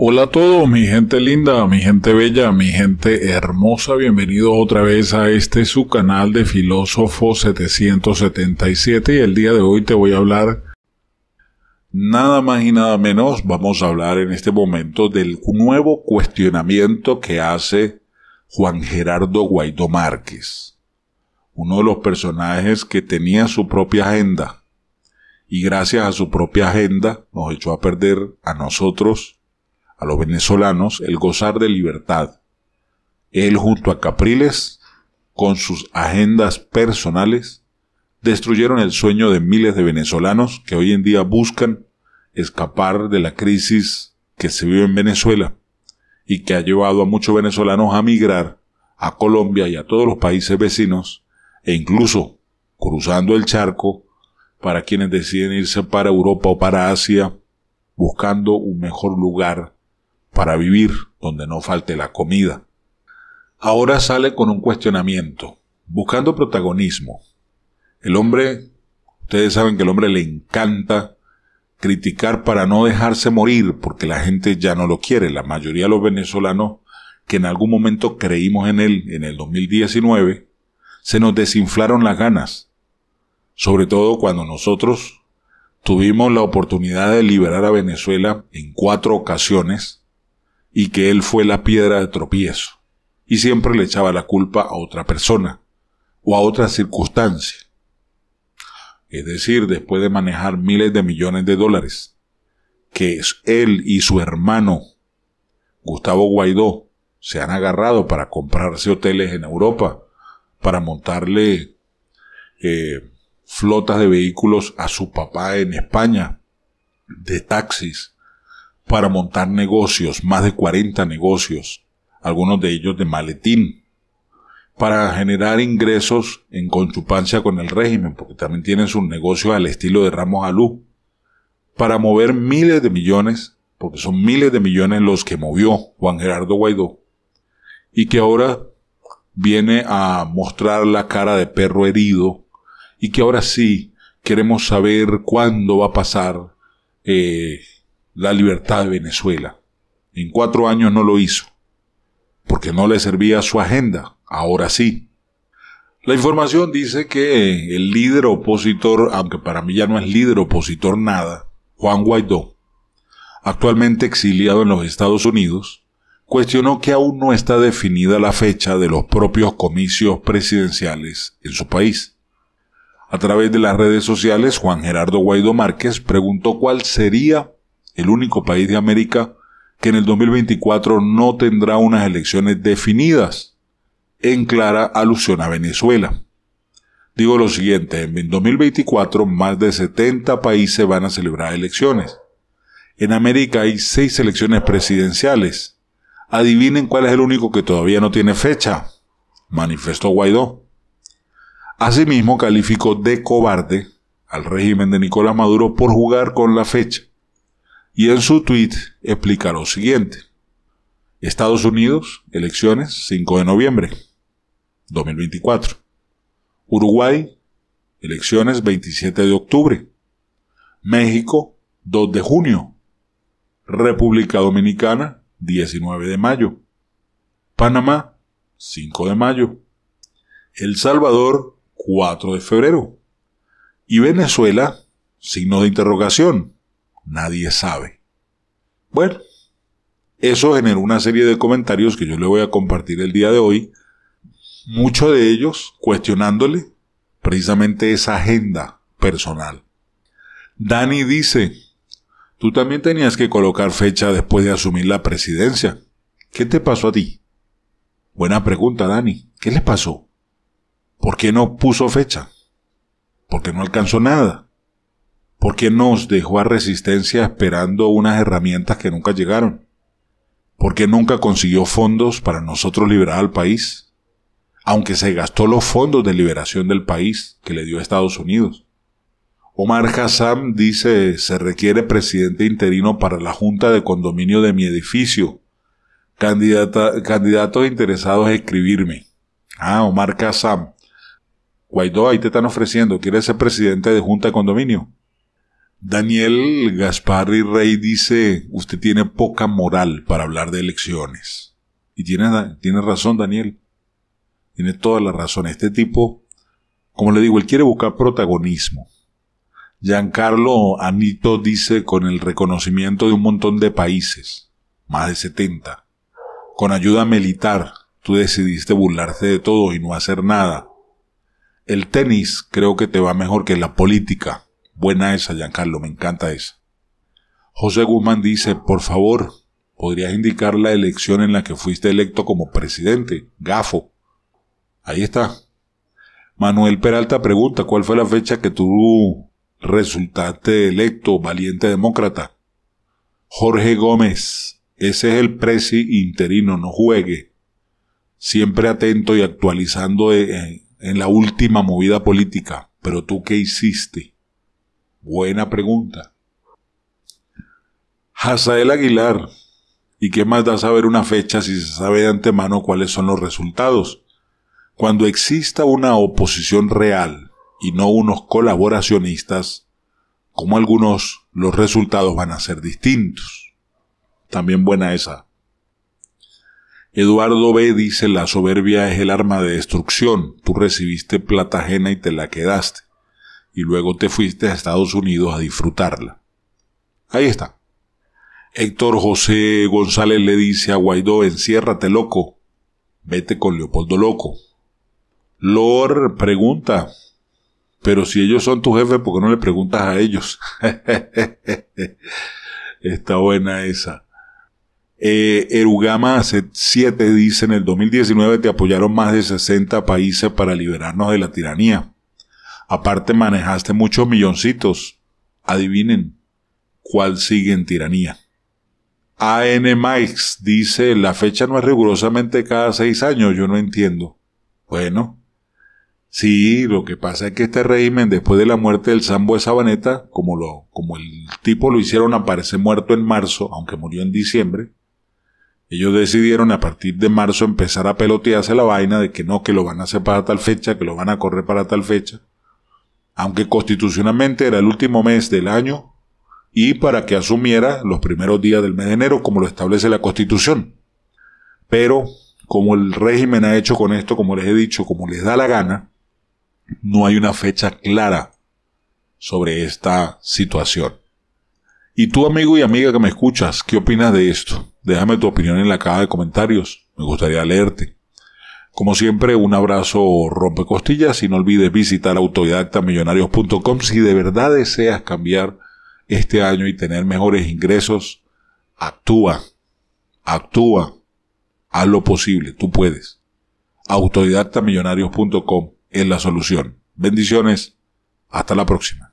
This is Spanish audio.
Hola a todos, mi gente linda, mi gente bella, mi gente hermosa, bienvenidos otra vez a este su canal de Filósofo 777 y el día de hoy te voy a hablar nada más y nada menos, vamos a hablar en este momento del nuevo cuestionamiento que hace Juan Gerardo Guaidó Márquez, uno de los personajes que tenía su propia agenda y gracias a su propia agenda nos echó a perder a nosotros a los venezolanos el gozar de libertad. Él junto a Capriles, con sus agendas personales, destruyeron el sueño de miles de venezolanos que hoy en día buscan escapar de la crisis que se vive en Venezuela y que ha llevado a muchos venezolanos a migrar a Colombia y a todos los países vecinos e incluso cruzando el charco para quienes deciden irse para Europa o para Asia buscando un mejor lugar para vivir, donde no falte la comida. Ahora sale con un cuestionamiento, buscando protagonismo. El hombre, ustedes saben que el hombre le encanta criticar para no dejarse morir, porque la gente ya no lo quiere. La mayoría de los venezolanos que en algún momento creímos en él, en el 2019, se nos desinflaron las ganas. Sobre todo cuando nosotros tuvimos la oportunidad de liberar a Venezuela en cuatro ocasiones y que él fue la piedra de tropiezo, y siempre le echaba la culpa a otra persona o a otra circunstancia. Es decir, después de manejar miles de millones de dólares, que él y su hermano Gustavo Guaidó se han agarrado para comprarse hoteles en Europa, para montarle eh, flotas de vehículos a su papá en España, de taxis, para montar negocios, más de 40 negocios, algunos de ellos de maletín, para generar ingresos en conchupancia con el régimen, porque también tienen sus negocios al estilo de Ramos Alú, para mover miles de millones, porque son miles de millones los que movió Juan Gerardo Guaidó, y que ahora viene a mostrar la cara de perro herido, y que ahora sí queremos saber cuándo va a pasar eh, la libertad de Venezuela. En cuatro años no lo hizo, porque no le servía su agenda. Ahora sí. La información dice que eh, el líder opositor, aunque para mí ya no es líder opositor nada, Juan Guaidó, actualmente exiliado en los Estados Unidos, cuestionó que aún no está definida la fecha de los propios comicios presidenciales en su país. A través de las redes sociales, Juan Gerardo Guaidó Márquez preguntó cuál sería el único país de América que en el 2024 no tendrá unas elecciones definidas, en clara alusión a Venezuela. Digo lo siguiente, en 2024 más de 70 países van a celebrar elecciones. En América hay seis elecciones presidenciales. Adivinen cuál es el único que todavía no tiene fecha. Manifestó Guaidó. Asimismo, calificó de cobarde al régimen de Nicolás Maduro por jugar con la fecha y en su tweet explica lo siguiente. Estados Unidos, elecciones 5 de noviembre 2024. Uruguay, elecciones 27 de octubre. México, 2 de junio. República Dominicana, 19 de mayo. Panamá, 5 de mayo. El Salvador, 4 de febrero. Y Venezuela, signo de interrogación, Nadie sabe. Bueno, eso generó una serie de comentarios que yo le voy a compartir el día de hoy, muchos de ellos cuestionándole precisamente esa agenda personal. Dani dice, tú también tenías que colocar fecha después de asumir la presidencia. ¿Qué te pasó a ti? Buena pregunta, Dani. ¿Qué le pasó? ¿Por qué no puso fecha? Porque no alcanzó nada. ¿Por qué nos dejó a resistencia esperando unas herramientas que nunca llegaron, ¿Por qué nunca consiguió fondos para nosotros liberar al país, aunque se gastó los fondos de liberación del país que le dio Estados Unidos. Omar Hassan dice, se requiere presidente interino para la junta de condominio de mi edificio. Candidata, candidatos interesados a escribirme. Ah, Omar Hassan. Guaidó, ahí te están ofreciendo, ¿quieres ser presidente de junta de condominio? Daniel Gasparri Rey dice, usted tiene poca moral para hablar de elecciones. Y tiene, razón Daniel. Tiene toda la razón. Este tipo, como le digo, él quiere buscar protagonismo. Giancarlo Anito dice con el reconocimiento de un montón de países, más de 70, con ayuda militar, tú decidiste burlarte de todo y no hacer nada. El tenis creo que te va mejor que la política. Buena esa, Giancarlo, me encanta esa. José Guzmán dice, por favor, podrías indicar la elección en la que fuiste electo como presidente, gafo. Ahí está. Manuel Peralta pregunta, ¿cuál fue la fecha que tú resultaste electo, valiente demócrata? Jorge Gómez, ese es el presi interino, no juegue. Siempre atento y actualizando eh, en la última movida política. Pero tú qué hiciste? Buena pregunta. Hazael Aguilar. ¿Y qué más da saber una fecha si se sabe de antemano cuáles son los resultados? Cuando exista una oposición real y no unos colaboracionistas, como algunos, los resultados van a ser distintos. También buena esa. Eduardo B. dice la soberbia es el arma de destrucción. Tú recibiste plata ajena y te la quedaste y luego te fuiste a Estados Unidos a disfrutarla. Ahí está. Héctor José González le dice a Guaidó, enciérrate loco, vete con Leopoldo loco. Lor pregunta, pero si ellos son tu jefe, ¿por qué no le preguntas a ellos? Está buena esa. Eh, Erugama 7 dice, en el 2019 te apoyaron más de 60 países para liberarnos de la tiranía. Aparte manejaste muchos milloncitos. Adivinen, ¿cuál sigue en tiranía? AN Mikes dice, la fecha no es rigurosamente cada seis años, yo no entiendo. Bueno, sí, lo que pasa es que este régimen, después de la muerte del Sambo de Sabaneta, como, lo, como el tipo lo hicieron aparecer muerto en marzo, aunque murió en diciembre, ellos decidieron a partir de marzo empezar a pelotearse la vaina de que no, que lo van a hacer para tal fecha, que lo van a correr para tal fecha aunque constitucionalmente era el último mes del año y para que asumiera los primeros días del mes de enero como lo establece la Constitución. Pero como el régimen ha hecho con esto, como les he dicho, como les da la gana, no hay una fecha clara sobre esta situación. Y tú, amigo y amiga que me escuchas, ¿qué opinas de esto? Déjame tu opinión en la caja de comentarios. Me gustaría leerte. Como siempre, un abrazo rompecostillas y no olvides visitar autodidactamillonarios.com si de verdad deseas cambiar este año y tener mejores ingresos. Actúa, actúa, haz lo posible, tú puedes. Autodidactamillonarios.com es la solución. Bendiciones, hasta la próxima.